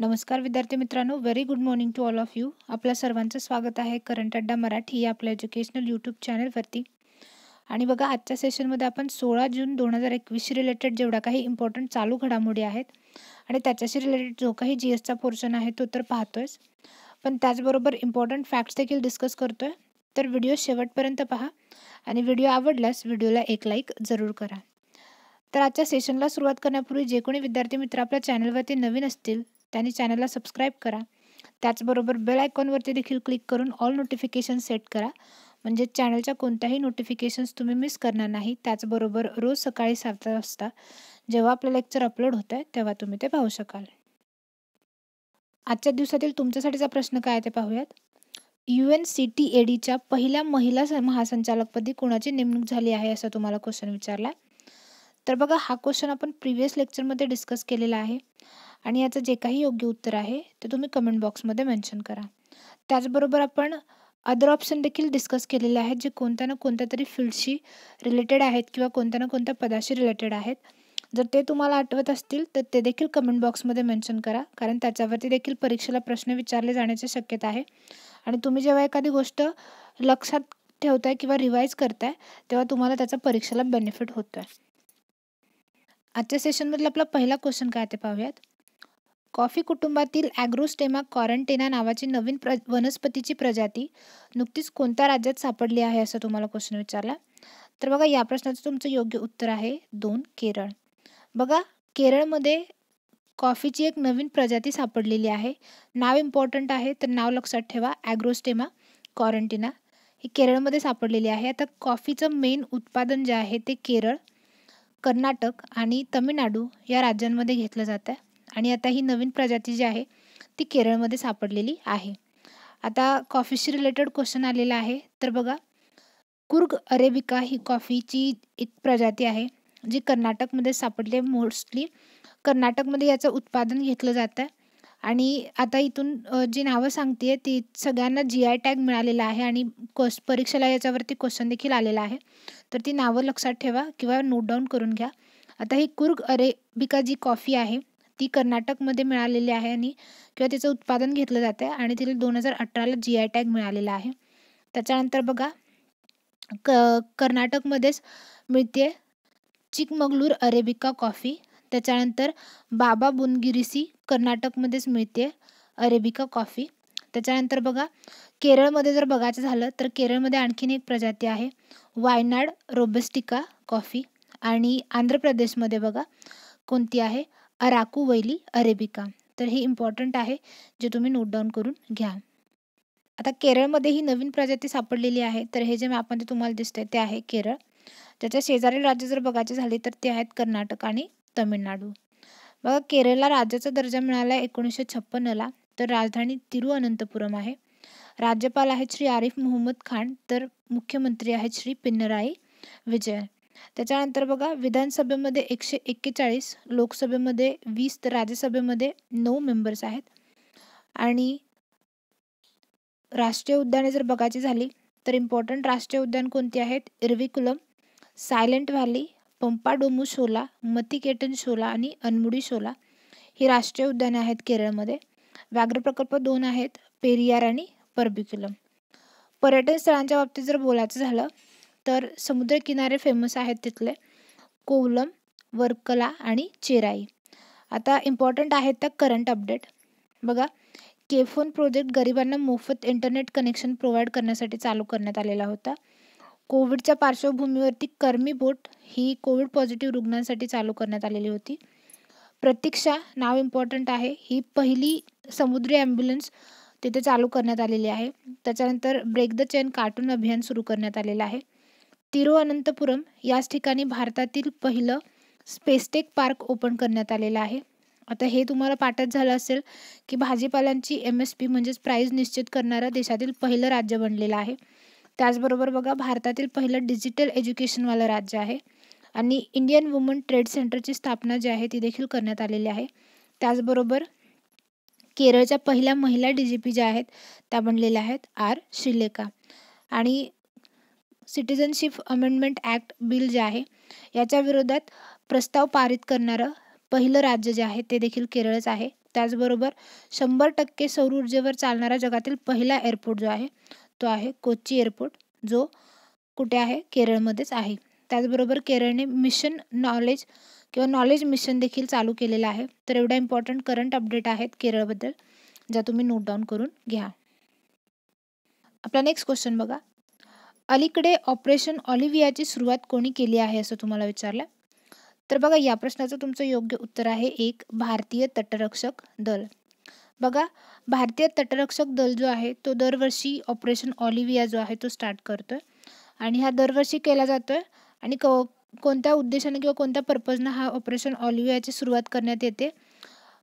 नमस्कार विद्यार्थी मित्रांनो very good morning to all of you आपल्या सर्वांचं स्वागत आहे करंट अड्डा मराठी या आपल्या एज्युकेशनल यूट्यूब चॅनलवरती आणि बघा आजच्या सेशनमध्ये आपण सोळा जून दोन हजार एकवीसशी रिलेटेड जेवढा काही इम्पॉर्टंट चालू घडामोडी आहेत आणि त्याच्याशी रिलेटेड जो काही जी एसचा पोर्शन आहे तो तर पाहतोयच पण त्याचबरोबर इम्पॉर्टंट फॅक्ट्स देखील डिस्कस करतोय तर व्हिडिओ शेवटपर्यंत पहा आणि व्हिडिओ आवडल्यास व्हिडिओला एक लाईक जरूर करा तर आजच्या सेशनला सुरुवात करण्यापूर्वी जे कोणी विद्यार्थी मित्र आपल्या चॅनलवरती नवीन असतील त्याने चॅनलला सबस्क्राईब करा त्याचबरोबर बेल आयकॉनवरती देखील क्लिक करून ऑल नोटिफिकेशन सेट करा म्हणजे चॅनलच्या कोणत्याही नोटिफिकेशन्स तुम्ही मिस करणार नाही त्याचबरोबर रोज सकाळी सात वाजता जेव्हा आपलं लेक्चर अपलोड होतं तेव्हा तुम्ही ते पाहू शकाल आजच्या दिवसातील तुमच्यासाठीचा प्रश्न काय ते पाहूयात U N C T A पहिल्या महिला महासंचालकपदी कोणाची नेमणूक झाली आहे असा तुम्हाला क्वेश्चन विचारला तर बघा हा क्वेश्चन आपण प्रिव्हियस लेक्चरमध्ये डिस्कस केलेला आहे आणि याचं जे काही योग्य उत्तर आहे ते तुम्ही कमेंट बॉक्समध्ये मेन्शन करा त्याचबरोबर आपण अदर ऑप्शन देखील डिस्कस केलेले आहेत जे कोणत्या ना कोणत्या तरी फील्डशी रिलेटेड आहेत किंवा कोणत्या ना कोणत्या पदाशी रिलेटेड आहेत जर ते तुम्हाला आठवत असतील तर ते देखील कमेंट बॉक्समध्ये मेन्शन करा कारण त्याच्यावरती देखील परीक्षेला प्रश्न विचारले जाण्याची शक्यता आहे आणि तुम्ही जेव्हा एखादी गोष्ट लक्षात ठेवताय किंवा रिवाईज करताय तेव्हा तुम्हाला त्याचा परीक्षेला बेनिफिट होतोय आजच्या सेशनमधला आपला पहिला क्वेश्चन काय ते पाहूयात कॉफी कुटुंबातील ॲग्रोस्टेमा कॉरंटेना नावाची नवीन प्र वनस्पतीची प्रजाती नुकतीच कोणत्या राज्यात सापडली आहे असं तुम्हाला क्वेश्चन विचारला तर बघा या प्रश्नाचं तुमचं योग्य उत्तर आहे दोन केरळ बघा केरळमध्ये कॉफीची एक नवीन प्रजाती सापडलेली आहे नाव इम्पॉर्टंट आहे तर नाव लक्षात ठेवा ॲग्रोस्टेमा कॉरंटिना ही केरळमध्ये सापडलेली आहे आता कॉफीचं मेन उत्पादन जे आहे ते केरळ कर्नाटक आणि तमिळनाडू या राज्यांमध्ये घेतलं जातं आहे आणि आता ही नवीन प्रजाती जी आहे ती केरळमध्ये सापडलेली आहे आता कॉफीशी रिलेटेड क्वेश्चन आलेला आहे तर बघा कुर्ग अरेबिका ही कॉफीची एक प्रजाती आहे जी कर्नाटकमध्ये सापडले मोस्टली कर्नाटकमध्ये याचं उत्पादन घेतलं जातं आहे आणि आता इथून जी नावं सांगते आहे ती सगळ्यांना जी आय टॅग मिळालेला आहे आणि क्वश परीक्षेला याच्यावरती क्वेश्चन देखील आलेला आहे तर ती नावं लक्षात ठेवा किंवा नोट डाऊन करून घ्या आता ही कुर्ग अरेबिका जी कॉफी आहे ती कर्नाटकमध्ये मिळालेली आहे आणि किंवा तिचं उत्पादन घेतलं जातं आहे आणि तिला दोन हजार अठराला जी आय टॅग मिळालेला आहे त्याच्यानंतर बघा क कर्नाटकमध्येच मिळते चिकमगलूर अरेबिका कॉफी त्याच्यानंतर बाबा बुनगिरीसी कर्नाटकमध्येच मिळते अरेबिका कॉफी त्याच्यानंतर बघा केरळमध्ये जर बघायचं झालं तर केरळमध्ये आणखीन एक प्रजाती आहे वायनाड रोबेस्टिका कॉफी आणि आंध्र प्रदेशमध्ये बघा कोणती आहे अराकू वैली अरेबिका तर हे इम्पॉर्टंट आहे जे तुम्ही नोट डाऊन करून घ्या आता केरळमध्ये ही नवीन प्रजाती सापडलेली आहे तर हे जे मॅपमध्ये तुम्हाला दिसतंय ते आहे केरळ त्याच्या शेजारील राज्य जर बघायचे झाले तर ते आहेत कर्नाटक आणि तमिळनाडू बघा केरळला राज्याचा दर्जा मिळाला एकोणीसशे छप्पनला तर राजधानी तिरुअनंतपुरम आहे राज्यपाल आहेत श्री आरिफ मोहम्मद खान तर मुख्यमंत्री आहेत श्री पिनराई विजय त्याच्यानंतर बघा विधानसभेमध्ये एकशे एक्केचाळीस लोकसभेमध्ये वीस तर राज्यसभेमध्ये नऊ मेंबर्स आहेत आणि राष्ट्रीय उद्याने जर बघायची झाली तर इम्पॉर्टंट राष्ट्रीय उद्यान कोणती आहेत इरविकुलम सायलेंट व्हॅली पंपाडोमू शोला मतिकेटन शोला आणि अनमुडी शोला ही राष्ट्रीय उद्याने आहेत केरळमध्ये व्याघ्र प्रकल्प दोन आहेत पेरियार आणि परबिक्युलम पर्यटन स्थळांच्या बाबतीत जर बोलायचं झालं तर समुद्रकिनारे फेमस आहेत तिथले कोवलम वर्कला आणि चेराई आता इम्पॉर्टंट आहेत त्या करंट अपडेट बघा केफोन प्रोजेक्ट गरिबांना मोफत इंटरनेट कनेक्शन प्रोव्हाइड करण्यासाठी चालू करण्यात आलेला होता कोविडच्या पार्श्वभूमीवरती कर्मी बोट ही कोविड पॉझिटिव्ह रुग्णांसाठी चालू करण्यात आलेली होती प्रतीक्षा नाव इम्पॉर्टंट आहे ही पहिली समुद्री ॲम्ब्युलन्स तिथे चालू करण्यात आलेली आहे त्याच्यानंतर ब्रेक द चेन कार्टून अभियान सुरू करण्यात आलेलं आहे तिरुअनंतपुरम याच ठिकाणी भारतातील पहिलं स्पेसटेक पार्क ओपन करण्यात आलेलं आहे आता हे तुम्हाला पाठत झालं असेल की भाजीपाल्यांची एम एस पी म्हणजेच प्राईज निश्चित करणारं देशातील पहिलं राज्य बनलेलं आहे त्याचबरोबर बघा भारतातील पहिलं डिजिटल एज्युकेशनवालं राज्य आहे आणि इंडियन वुमन ट्रेड सेंटरची स्थापना जी आहे ती देखील करण्यात आलेली आहे त्याचबरोबर केरळच्या पहिल्या महिला डी जी पी ज्या आहेत त्या बनलेल्या आहेत आर श्रीलेखा आणि सिटिझनशिप अमेंडमेंट ॲक्ट बिल जे आहे याच्या विरोधात प्रस्ताव पारित करणारं पहिलं राज्य जे आहे ते देखील केरळच आहे त्याचबरोबर शंभर टक्के सौर ऊर्जेवर चालणारा जगातील पहिला एअरपोर्ट जो आहे तो आहे कोची एअरपोर्ट जो कुठे आहे केरळमध्येच आहे त्याचबरोबर केरळने मिशन नॉलेज किंवा नॉलेज मिशन देखील चालू केलेलं आहे तर एवढा इम्पॉर्टंट करंट अपडेट आहेत केरळबद्दल ज्या तुम्ही नोट डाऊन करून घ्या आपला नेक्स्ट क्वेश्चन बघा अलीकडे ऑपरेशन ऑलिव्हियाची सुरुवात कोणी केली आहे असं तुम्हाला विचारलं तर बघा या प्रश्नाचं तुमचं योग्य उत्तर आहे एक भारतीय तटरक्षक दल बघा भारतीय तटरक्षक दल जो आहे तो दरवर्षी ऑपरेशन ऑलिव्हिया जो आहे तो स्टार्ट करतोय आणि हा दरवर्षी केला जातोय आणि क कोणत्या उद्देशाने किंवा कोणत्या पर्पजनं हा ऑपरेशन ऑलिव्हियाची सुरुवात करण्यात येते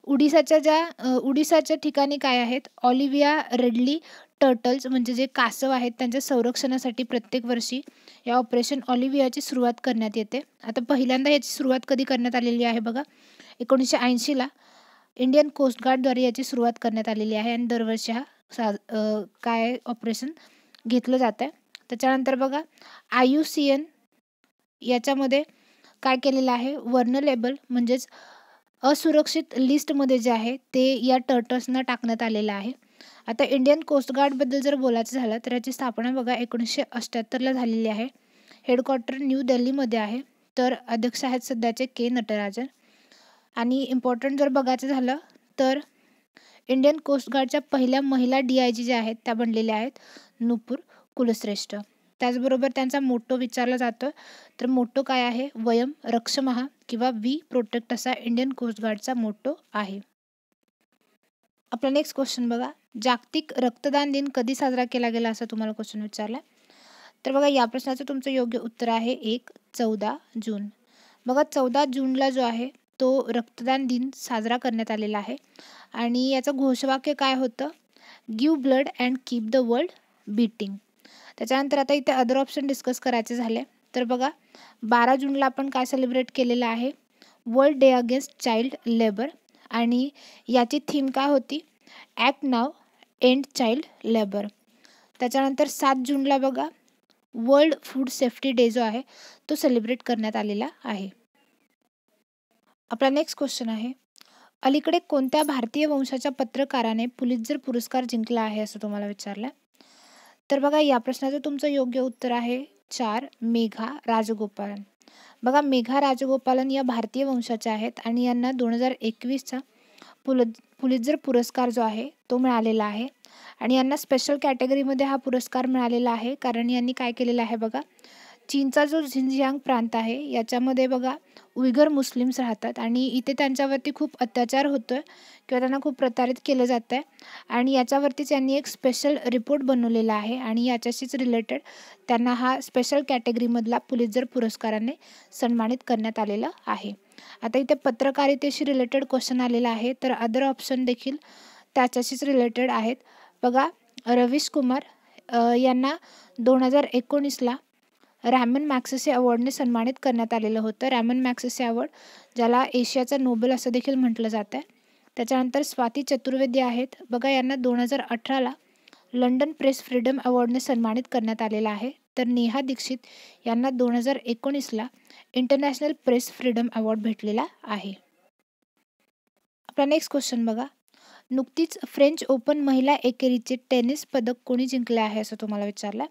उडिसाच्या ज्या उडिसाच्या ठिकाणी काय आहेत ऑलिव्हिया रेडली टर्टल्स म्हणजे जे कासव आहेत त्यांच्या संरक्षणासाठी प्रत्येक वर्षी या ऑपरेशन ऑलिव्हियाची सुरुवात करण्यात येते आता पहिल्यांदा याची सुरुवात कधी करण्यात आलेली आहे बघा एकोणीसशे ऐंशीला इंडियन कोस्ट गार्डद्वारे याची सुरुवात करण्यात आलेली आहे आणि दरवर्षी हा सा काय ऑपरेशन घेतलं जातं आहे त्याच्यानंतर बघा आय यू सी एन याच्यामध्ये काय केलेलं आहे वर्नलेबल म्हणजेच असुरक्षित लिस्टमध्ये जे आहे ते या टर्टसनं टाकण्यात आलेलं आहे आता इंडियन कोस्ट जर बोलायचं झालं तर याची स्थापना बघा एकोणीसशे अठ्ठ्याहत्तरला झालेली आहे हेडक्वार्टर न्यू दिल्लीमध्ये आहे तर अध्यक्ष आहेत सध्याचे के नटराजन आणि इम्पॉर्टंट जर बघायचं झालं तर इंडियन कोस्ट गार्डच्या पहिल्या महिला डी आय जी ज्या आहेत त्या बनलेल्या आहेत नुपूर कुलश्रेष्ठ त्याचबरोबर त्यांचा मोटो विचारला जातो तर मोटो काय आहे वयम रक्षमहा किंवा वी प्रोटेक्ट असा इंडियन कोस्ट गार्डचा मोटो आहे आपला नेक्स्ट क्वेश्चन बघा जागतिक रक्तदान दिन कधी साजरा केला गेला असा तुम्हाला क्वेश्चन विचारला तर बघा या प्रश्नाचं तुमचं योग्य उत्तर आहे एक चौदा जून बघा चौदा जूनला जो आहे तो रक्तदान दिन साजरा करण्यात आलेला आहे आणि याचं घोषवाक्य काय होतं give blood and keep the world beating त्याच्यानंतर आता इथे अदर ऑप्शन डिस्कस करायचे झाले तर बघा बारा जूनला आपण काय सेलिब्रेट केलेलं आहे world day against child labour आणि याची थीम काय होती act now end child labour त्याच्यानंतर सात जूनला बघा वर्ल्ड फूड सेफ्टी डे जो आहे तो सेलिब्रेट करण्यात आलेला आहे आपला नेक्स्ट क्वेश्चन आहे अलीकडे कोणत्या भारतीय वंशाच्या पत्रकाराने जर पुरस्कार जिंकला आहे असं तुम्हाला विचारलं तर बघा या प्रश्नाचं तुमचं योग्य उत्तर आहे चार मेघा राजगोपालन बघा मेघा राजगोपालन या भारतीय वंशाच्या आहेत आणि यांना दोन हजार एकवीसचा पुल पुलिजर पुरस्कार जो आहे तो मिळालेला आहे आणि यांना स्पेशल कॅटेगरीमध्ये हा पुरस्कार मिळालेला आहे कारण यांनी काय केलेलं आहे बघा चीनचा जो झिनझियांग प्रांत आहे याच्यामध्ये बघा उइगर मुस्लिम्स राहतात आणि इथे त्यांच्यावरती खूप अत्याचार होतो आहे किंवा त्यांना खूप प्रतारित केलं जातं आहे आणि याच्यावरती त्यांनी एक स्पेशल रिपोर्ट बनवलेला आहे आणि याच्याशीच रिलेटेड त्यांना हा स्पेशल कॅटेगरीमधला जर पुरस्काराने सन्मानित करण्यात आलेलं आहे आता इथे पत्रकारितेशी रिलेटेड क्वेश्चन आलेला आहे तर अदर ऑप्शन देखील त्याच्याशीच रिलेटेड आहेत बघा रवीश कुमार यांना दोन हजार एकोणीसला रॅमन मॅक्सेस अवॉर्डने सन्मानित करण्यात आलेलं होतं रॅमन मॅक्सेस अवॉर्ड ज्याला एशियाचा नोबेल असं देखील म्हटलं जातं आहे त्याच्यानंतर स्वाती चतुर्वेदी आहेत बघा यांना दोन हजार अठराला लंडन प्रेस फ्रीडम अवॉर्डने सन्मानित करण्यात आलेला आहे तर नेहा दीक्षित यांना दोन हजार एकोणीसला इंटरनॅशनल प्रेस फ्रीडम अवॉर्ड भेटलेला आहे आपला नेक्स्ट क्वेश्चन बघा नुकतीच फ्रेंच ओपन महिला एकेरीचे टेनिस पदक कोणी जिंकले आहे असं तुम्हाला विचारलं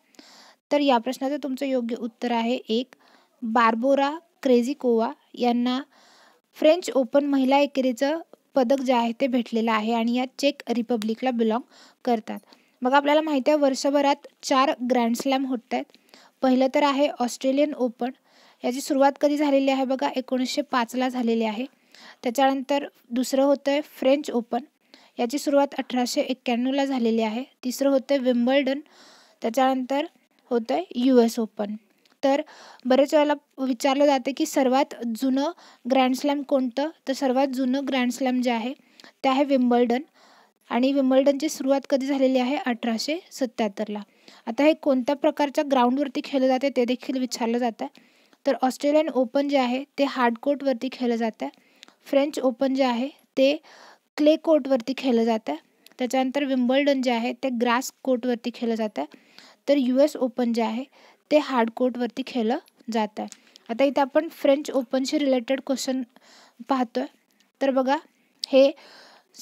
तर या प्रश्नाचं तुमचं योग्य उत्तर आहे एक बार्बोरा क्रेझिकोवा यांना फ्रेंच ओपन महिला एकेरीचं पदक जे आहे ते भेटलेलं आहे आणि या चेक रिपब्लिकला बिलॉंग करतात मग आपल्याला माहिती आहे वर्षभरात चार ग्रँड स्लॅम होत आहेत पहिलं तर आहे ऑस्ट्रेलियन ओपन याची सुरुवात कधी झालेली आहे बघा एकोणीसशे पाचला झालेली आहे त्याच्यानंतर दुसरं होतं आहे फ्रेंच ओपन याची सुरुवात अठराशे एक्क्याण्णवला झालेली आहे तिसरं होतं विम्बल्डन त्याच्यानंतर होतं आहे यू एस ओपन तर बरेच वेळेला विचारलं जातं की सर्वात जुनं ग्रँडस्लॅम कोणतं तर सर्वात जुनं ग्रँडस्लॅम जे आहे ते आहे विम्बल्डन आणि विम्बल्डनची सुरुवात कधी झालेली आहे अठराशे सत्याहत्तरला आता हे कोणत्या प्रकारच्या ग्राउंडवरती खेळलं जाते ते देखील विचारलं जातं तर ऑस्ट्रेलियन ओपन जे आहे ते हार्ड कोर्टवरती खेळलं जातं फ्रेंच ओपन जे आहे ते क्ले कोर्टवरती खेळलं जातं त्याच्यानंतर विम्बल्डन जे आहे ते ग्रास कोर्टवरती खेळलं जातं तर यू एस ओपन जे आहे ते हार्डकोर्टवरती खेळलं जात आहे आता इथे आपण फ्रेंच ओपनशी रिलेटेड क्वेश्चन पाहतो तर बघा हे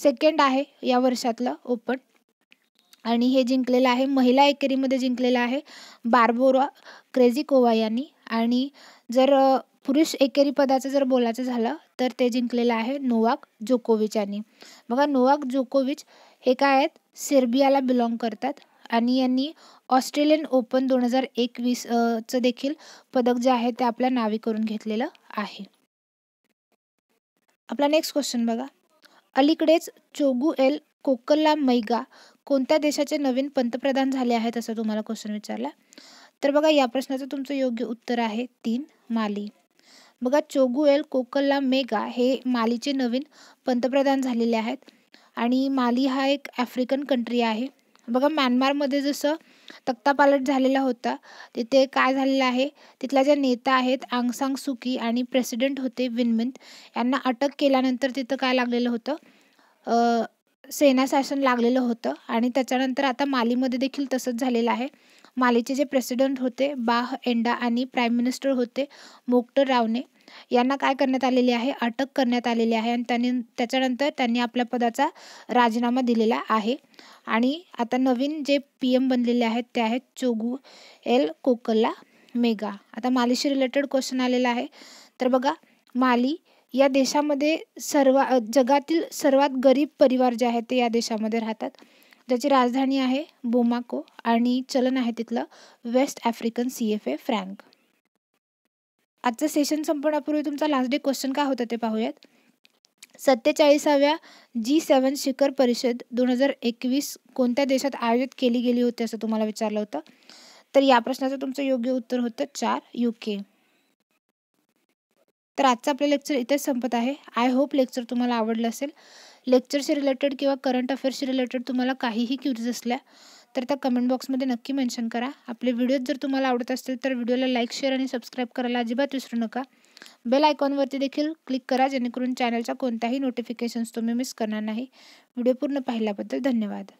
सेकंड आहे या वर्षातलं ओपन आणि हे जिंकलेलं आहे महिला एकेरीमध्ये जिंकलेलं आहे बार्बोरा क्रेझिकोवा यांनी आणि जर पुरुष एकेरी पदाचं जर बोलायचं झालं तर ते जिंकलेलं आहे नोवाक जोकोविच यांनी बघा नोवाक जोकोविच हे काय आहेत सेर्बियाला बिलॉंग करतात आणि यांनी ऑस्ट्रेलियन ओपन दोन हजार एकवीसचं देखील पदक जे आहे ते आपल्या नावे करून घेतलेलं आहे आपला नेक्स्ट क्वेश्चन बघा अलीकडेच चोगू एल कोकल्ला मैगा कोणत्या देशाचे नवीन पंतप्रधान झाले आहेत असं तुम्हाला क्वेश्चन विचारला तर बघा या प्रश्नाचं तुमचं योग्य उत्तर आहे तीन माली बघा एल कोकल्ला मेगा हे मालीचे नवीन पंतप्रधान झालेले आहेत आणि माली हा एक आफ्रिकन कंट्री आहे बघा म्यानमारमध्ये जसं तख्तापालट झालेला होता तिथे काय झालेलं आहे तिथल्या ज्या नेता आहेत आंगसांग सुकी आणि प्रेसिडेंट होते विनमिंत यांना अटक केल्यानंतर तिथं काय लागलेलं होतं सेना शासन लागलेलं होतं आणि त्याच्यानंतर आता मालीमध्ये देखील तसंच झालेलं आहे मालेचे जे प्रेसिडेंट होते बाह एंडा आणि प्राईम मिनिस्टर होते मोक्टर रावने यांना काय करण्यात आलेली आहे अटक करण्यात आलेली आहे आणि त्यांनी त्याच्यानंतर त्यांनी आपल्या पदाचा राजीनामा दिलेला आहे आणि आता नवीन जे पी एम बनलेले आहेत ते आहेत चोगू एल कोकला मेगा आता मालीशी रिलेटेड क्वेश्चन आलेला आहे तर बघा माली या देशामध्ये सर्वा जगातील सर्वात गरीब परिवार जे आहेत ते या देशामध्ये राहतात ज्याची राजधानी आहे बोमाको आणि चलन आहे तिथलं West African C F A franc आजचं सेशन संपण्यापूर्वी तुमचा लास्ट डे क्वेश्चन काय होता ते पाहूयात सत्तेचाळीसाव्या जी सेवन शिखर परिषद दोन हजार एकवीस कोणत्या देशात आयोजित केली गेली होती असं तुम्हाला विचारलं होतं तर या प्रश्नाचं तुमचं योग्य उत्तर होतं चार के तर आजचं आपलं लेक्चर इथेच संपत आहे आय होप लेक्चर तुम्हाला आवडलं असेल लेक्चरशी रिलेटेड किंवा करंट अफेअर्सशी रिलेटेड तुम्हाला काहीही क्युरीज असल्या तर त्या कमेंट बॉक्समध्ये नक्की मेन्शन करा आपले व्हिडिओज जर तुम्हाला आवडत असतील तर व्हिडिओला लाईक शेअर आणि सबस्क्राईब करायला अजिबात विसरू नका बेल आयकॉनवरती देखील क्लिक करा जेणेकरून चॅनलच्या कोणत्याही नोटिफिकेशन्स तुम्ही मिस करणार नाही व्हिडिओ पूर्ण पाहिल्याबद्दल धन्यवाद